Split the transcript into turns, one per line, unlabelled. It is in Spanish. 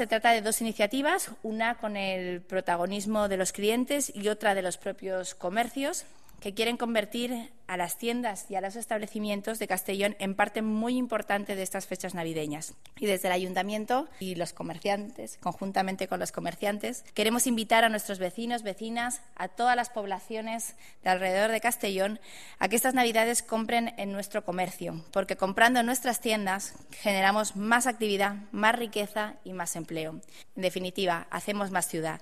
Se trata de dos iniciativas, una con el protagonismo de los clientes y otra de los propios comercios, que quieren convertir a las tiendas y a los establecimientos de Castellón en parte muy importante de estas fechas navideñas. Y desde el ayuntamiento y los comerciantes, conjuntamente con los comerciantes, queremos invitar a nuestros vecinos, vecinas, a todas las poblaciones de alrededor de Castellón a que estas navidades compren en nuestro comercio, porque comprando en nuestras tiendas generamos más actividad, más riqueza y más empleo. En definitiva, hacemos más ciudad.